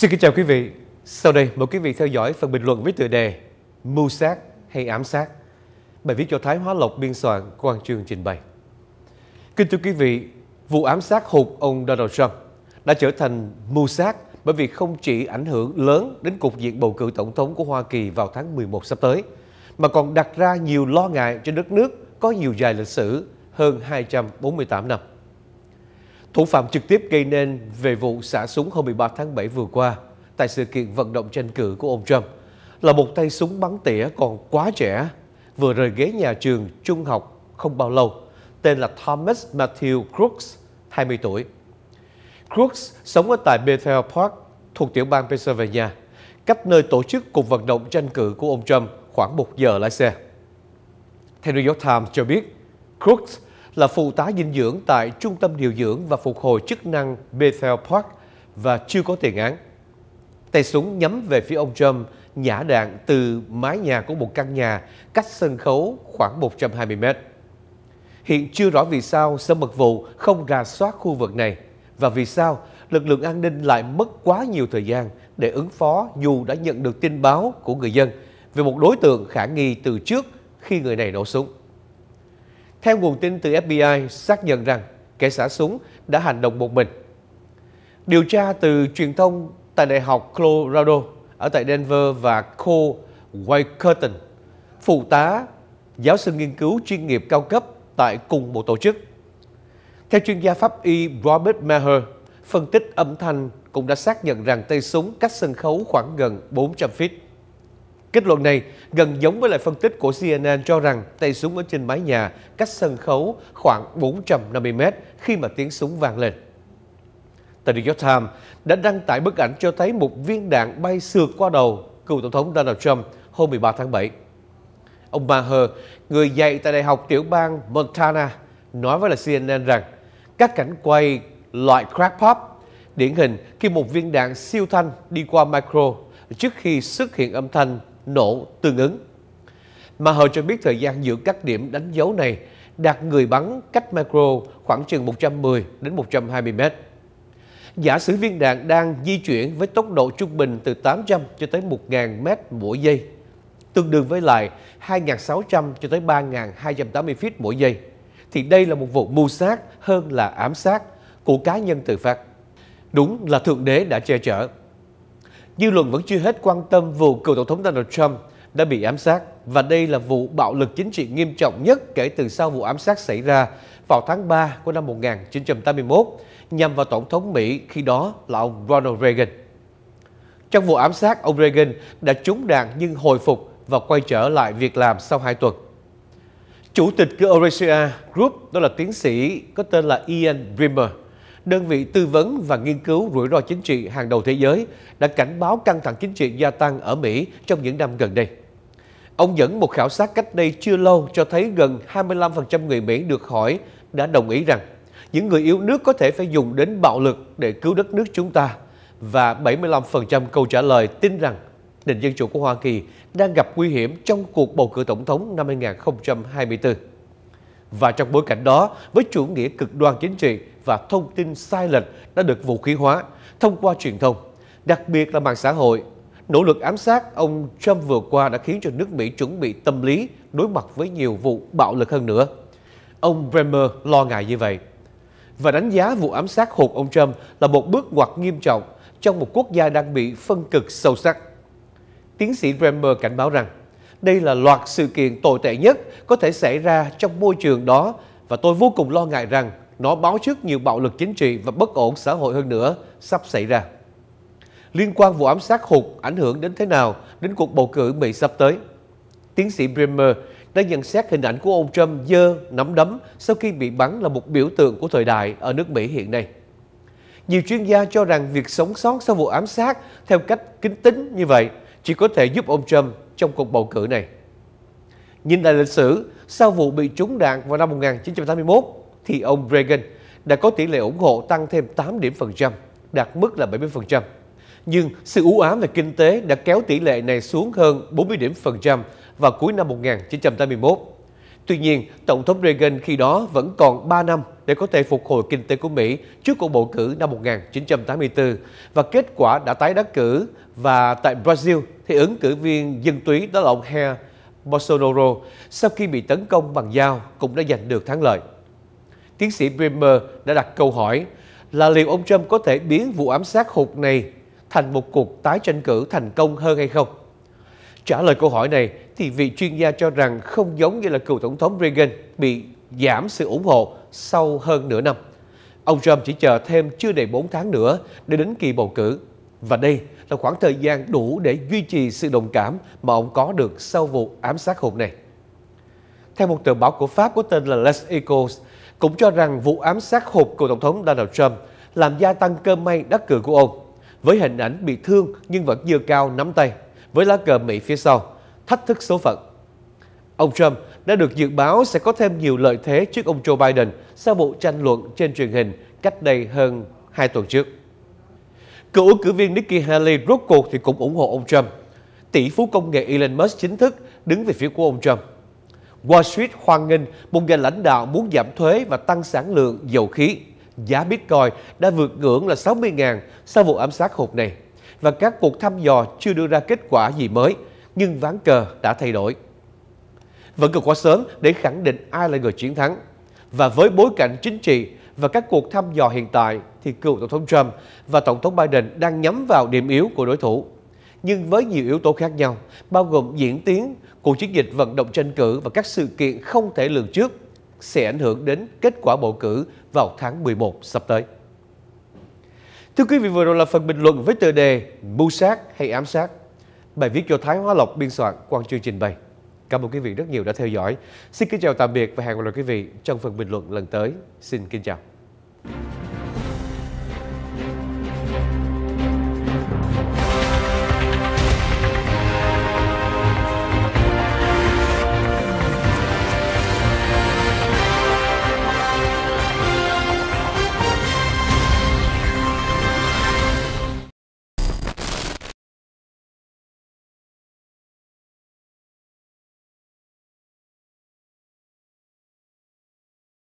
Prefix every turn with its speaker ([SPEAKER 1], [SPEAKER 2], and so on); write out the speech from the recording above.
[SPEAKER 1] Xin kính chào quý vị. Sau đây mời quý vị theo dõi phần bình luận với tựa đề Mưu sát hay ám sát? Bài viết do Thái Hóa Lộc biên soạn của trường trình bày. Kính thưa quý vị, vụ ám sát hụt ông Donald Trump đã trở thành mưu sát bởi vì không chỉ ảnh hưởng lớn đến cục diện bầu cử tổng thống của Hoa Kỳ vào tháng 11 sắp tới, mà còn đặt ra nhiều lo ngại cho đất nước có nhiều dài lịch sử hơn 248 năm. Thủ phạm trực tiếp gây nên về vụ xả súng hôm 13 tháng 7 vừa qua tại sự kiện vận động tranh cử của ông Trump là một tay súng bắn tỉa còn quá trẻ, vừa rời ghế nhà trường trung học không bao lâu, tên là Thomas Matthew Crooks, 20 tuổi. Crooks sống ở tại Bethel Park thuộc tiểu bang Pennsylvania, cách nơi tổ chức cuộc vận động tranh cử của ông Trump khoảng một giờ lái xe. The New York Times cho biết, Crooks là phụ tá dinh dưỡng tại Trung tâm Điều dưỡng và Phục hồi chức năng Bethel Park và chưa có tiền án. Tay súng nhắm về phía ông Trump nhả đạn từ mái nhà của một căn nhà cách sân khấu khoảng 120 mét. Hiện chưa rõ vì sao sở mật vụ không rà soát khu vực này và vì sao lực lượng an ninh lại mất quá nhiều thời gian để ứng phó dù đã nhận được tin báo của người dân về một đối tượng khả nghi từ trước khi người này nổ súng. Theo nguồn tin từ FBI xác nhận rằng kẻ xả súng đã hành động một mình. Điều tra từ truyền thông tại Đại học Colorado ở tại Denver và Cole White phụ tá giáo sư nghiên cứu chuyên nghiệp cao cấp tại cùng một tổ chức. Theo chuyên gia pháp y Robert Maher, phân tích âm thanh cũng đã xác nhận rằng tay súng cách sân khấu khoảng gần 400 feet. Kết luận này gần giống với lại phân tích của CNN cho rằng tay súng ở trên mái nhà cách sân khấu khoảng 450 mét khi mà tiếng súng vang lên. Tờ New York Times đã đăng tải bức ảnh cho thấy một viên đạn bay sượt qua đầu cựu Tổng thống Donald Trump hôm 13 tháng 7. Ông Maher, người dạy tại Đại học tiểu bang Montana, nói với là CNN rằng các cảnh quay loại crack pop điển hình khi một viên đạn siêu thanh đi qua micro trước khi xuất hiện âm thanh nổ tương ứng. Mà họ cho biết thời gian giữa các điểm đánh dấu này đạt người bắn cách macro khoảng chừng 110 đến 120 mét. Giả sử viên đạn đang di chuyển với tốc độ trung bình từ 800 cho tới 1.000 mét mỗi giây, tương đương với lại 2.600 cho tới 3.280 feet mỗi giây, thì đây là một vụ mưu sát hơn là ám sát của cá nhân tự phát. Đúng là Thượng Đế đã che chở. Dư luận vẫn chưa hết quan tâm vụ cựu Tổng thống Donald Trump đã bị ám sát và đây là vụ bạo lực chính trị nghiêm trọng nhất kể từ sau vụ ám sát xảy ra vào tháng 3 của năm 1981 nhằm vào Tổng thống Mỹ khi đó là ông Ronald Reagan. Trong vụ ám sát, ông Reagan đã trúng đạn nhưng hồi phục và quay trở lại việc làm sau 2 tuần. Chủ tịch của Eurasia Group, đó là tiến sĩ có tên là Ian Brimmer, đơn vị tư vấn và nghiên cứu rủi ro chính trị hàng đầu thế giới, đã cảnh báo căng thẳng chính trị gia tăng ở Mỹ trong những năm gần đây. Ông dẫn một khảo sát cách đây chưa lâu cho thấy gần 25% người Mỹ được hỏi đã đồng ý rằng những người yêu nước có thể phải dùng đến bạo lực để cứu đất nước chúng ta và 75% câu trả lời tin rằng nền dân chủ của Hoa Kỳ đang gặp nguy hiểm trong cuộc bầu cử tổng thống năm 2024. Và trong bối cảnh đó, với chủ nghĩa cực đoan chính trị và thông tin sai lệch đã được vũ khí hóa thông qua truyền thông, đặc biệt là mạng xã hội, nỗ lực ám sát ông Trump vừa qua đã khiến cho nước Mỹ chuẩn bị tâm lý đối mặt với nhiều vụ bạo lực hơn nữa. Ông Bremer lo ngại như vậy và đánh giá vụ ám sát hụt ông Trump là một bước ngoặt nghiêm trọng trong một quốc gia đang bị phân cực sâu sắc. Tiến sĩ Bremer cảnh báo rằng đây là loạt sự kiện tồi tệ nhất có thể xảy ra trong môi trường đó và tôi vô cùng lo ngại rằng nó báo trước nhiều bạo lực chính trị và bất ổn xã hội hơn nữa sắp xảy ra. Liên quan vụ ám sát hụt ảnh hưởng đến thế nào đến cuộc bầu cử Mỹ sắp tới? Tiến sĩ Bremer đã nhận xét hình ảnh của ông Trump dơ, nắm đấm sau khi bị bắn là một biểu tượng của thời đại ở nước Mỹ hiện nay. Nhiều chuyên gia cho rằng việc sống sót sau vụ ám sát theo cách kính tính như vậy chỉ có thể giúp ông Trump trong cuộc bầu cử này. Nhìn lại lịch sử, sau vụ bị trúng đạn vào năm 1981, thì ông Reagan đã có tỷ lệ ủng hộ tăng thêm 8 điểm phần trăm, đạt mức là 70%. Nhưng sự ú ám về kinh tế đã kéo tỷ lệ này xuống hơn 40 điểm phần trăm vào cuối năm 1981. Tuy nhiên, Tổng thống Reagan khi đó vẫn còn 3 năm để có thể phục hồi kinh tế của Mỹ trước cuộc bầu cử năm 1984 và kết quả đã tái đắc cử và tại Brazil thì ứng cử viên dân túy đó là ông Jair Bolsonaro sau khi bị tấn công bằng dao cũng đã giành được thắng lợi. Tiến sĩ Bremer đã đặt câu hỏi là liệu ông Trump có thể biến vụ ám sát hụt này thành một cuộc tái tranh cử thành công hơn hay không? Trả lời câu hỏi này thì vị chuyên gia cho rằng không giống như là cựu tổng thống Reagan bị giảm sự ủng hộ sau hơn nửa năm. Ông Trump chỉ chờ thêm chưa đầy 4 tháng nữa để đến kỳ bầu cử. Và đây là khoảng thời gian đủ để duy trì sự đồng cảm mà ông có được sau vụ ám sát hồn này. Theo một tờ báo của Pháp có tên là Les Echos, cũng cho rằng vụ ám sát hộp cựu Tổng thống Donald Trump làm gia tăng cơ may đắc cử của ông, với hình ảnh bị thương nhưng vẫn dưa cao nắm tay với lá cờ Mỹ phía sau, thách thức số phận. Ông Trump đã được dự báo sẽ có thêm nhiều lợi thế trước ông Joe Biden sau vụ tranh luận trên truyền hình cách đây hơn 2 tuần trước. Cựu ứng cử viên Nikki Haley rốt cuộc thì cũng ủng hộ ông Trump. Tỷ phú công nghệ Elon Musk chính thức đứng về phía của ông Trump. Wall Street hoan nghênh một nhà lãnh đạo muốn giảm thuế và tăng sản lượng dầu khí. Giá Bitcoin đã vượt ngưỡng là 60.000 sau vụ ám sát hộp này và các cuộc thăm dò chưa đưa ra kết quả gì mới, nhưng ván cờ đã thay đổi. Vẫn còn quá sớm để khẳng định ai là người chiến thắng. Và với bối cảnh chính trị và các cuộc thăm dò hiện tại thì cựu Tổng thống Trump và Tổng thống Biden đang nhắm vào điểm yếu của đối thủ. Nhưng với nhiều yếu tố khác nhau, bao gồm diễn tiến, của chiến dịch vận động tranh cử và các sự kiện không thể lường trước, sẽ ảnh hưởng đến kết quả bầu cử vào tháng 11 sắp tới. Thưa quý vị, vừa rồi là phần bình luận với tựa đề Mưu sát hay ám sát? Bài viết do Thái Hóa Lộc biên soạn quang chương trình bày. Cảm ơn quý vị rất nhiều đã theo dõi. Xin kính chào tạm biệt và hẹn gặp lại quý vị trong phần bình luận lần tới. Xin kính chào.